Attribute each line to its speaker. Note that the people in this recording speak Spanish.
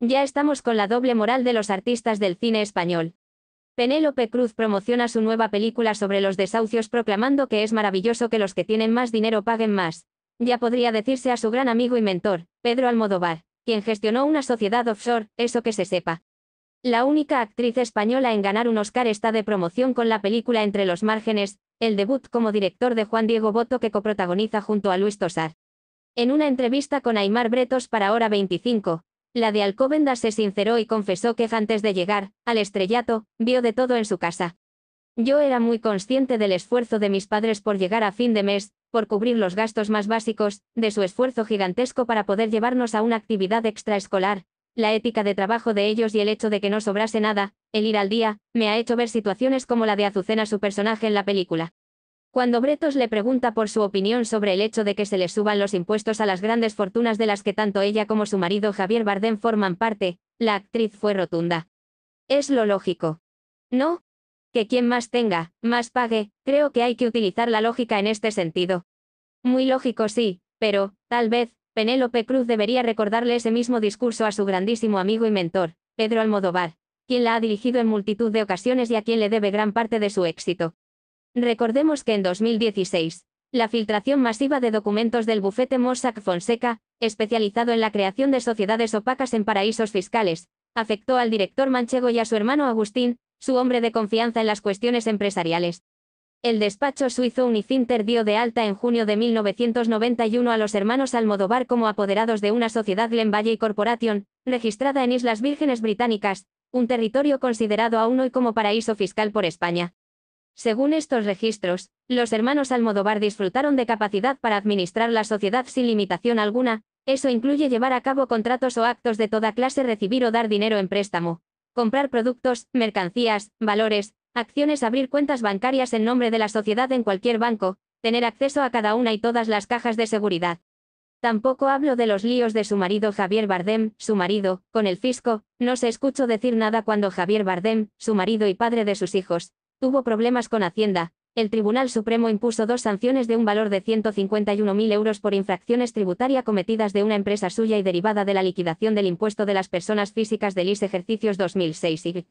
Speaker 1: Ya estamos con la doble moral de los artistas del cine español. Penélope Cruz promociona su nueva película sobre los desahucios proclamando que es maravilloso que los que tienen más dinero paguen más. Ya podría decirse a su gran amigo y mentor, Pedro Almodóvar, quien gestionó una sociedad offshore, eso que se sepa. La única actriz española en ganar un Oscar está de promoción con la película Entre los márgenes, el debut como director de Juan Diego Boto que coprotagoniza junto a Luis Tosar. En una entrevista con Aymar Bretos para Hora 25, la de Alcobendas se sinceró y confesó que antes de llegar al estrellato, vio de todo en su casa. Yo era muy consciente del esfuerzo de mis padres por llegar a fin de mes, por cubrir los gastos más básicos, de su esfuerzo gigantesco para poder llevarnos a una actividad extraescolar, la ética de trabajo de ellos y el hecho de que no sobrase nada, el ir al día, me ha hecho ver situaciones como la de Azucena su personaje en la película. Cuando Bretos le pregunta por su opinión sobre el hecho de que se le suban los impuestos a las grandes fortunas de las que tanto ella como su marido Javier Bardem forman parte, la actriz fue rotunda. Es lo lógico. ¿No? Que quien más tenga, más pague, creo que hay que utilizar la lógica en este sentido. Muy lógico sí, pero, tal vez, Penélope Cruz debería recordarle ese mismo discurso a su grandísimo amigo y mentor, Pedro Almodóvar, quien la ha dirigido en multitud de ocasiones y a quien le debe gran parte de su éxito. Recordemos que en 2016, la filtración masiva de documentos del bufete Mossack Fonseca, especializado en la creación de sociedades opacas en paraísos fiscales, afectó al director manchego y a su hermano Agustín, su hombre de confianza en las cuestiones empresariales. El despacho suizo Unifinter dio de alta en junio de 1991 a los hermanos Almodóvar como apoderados de una sociedad Valley Corporation, registrada en Islas Vírgenes Británicas, un territorio considerado aún hoy como paraíso fiscal por España. Según estos registros, los hermanos Almodóvar disfrutaron de capacidad para administrar la sociedad sin limitación alguna, eso incluye llevar a cabo contratos o actos de toda clase, recibir o dar dinero en préstamo, comprar productos, mercancías, valores, acciones, abrir cuentas bancarias en nombre de la sociedad en cualquier banco, tener acceso a cada una y todas las cajas de seguridad. Tampoco hablo de los líos de su marido Javier Bardem, su marido, con el fisco, no se escuchó decir nada cuando Javier Bardem, su marido y padre de sus hijos, tuvo problemas con Hacienda, el Tribunal Supremo impuso dos sanciones de un valor de 151.000 euros por infracciones tributarias cometidas de una empresa suya y derivada de la liquidación del impuesto de las personas físicas del IS e ejercicios 2006 y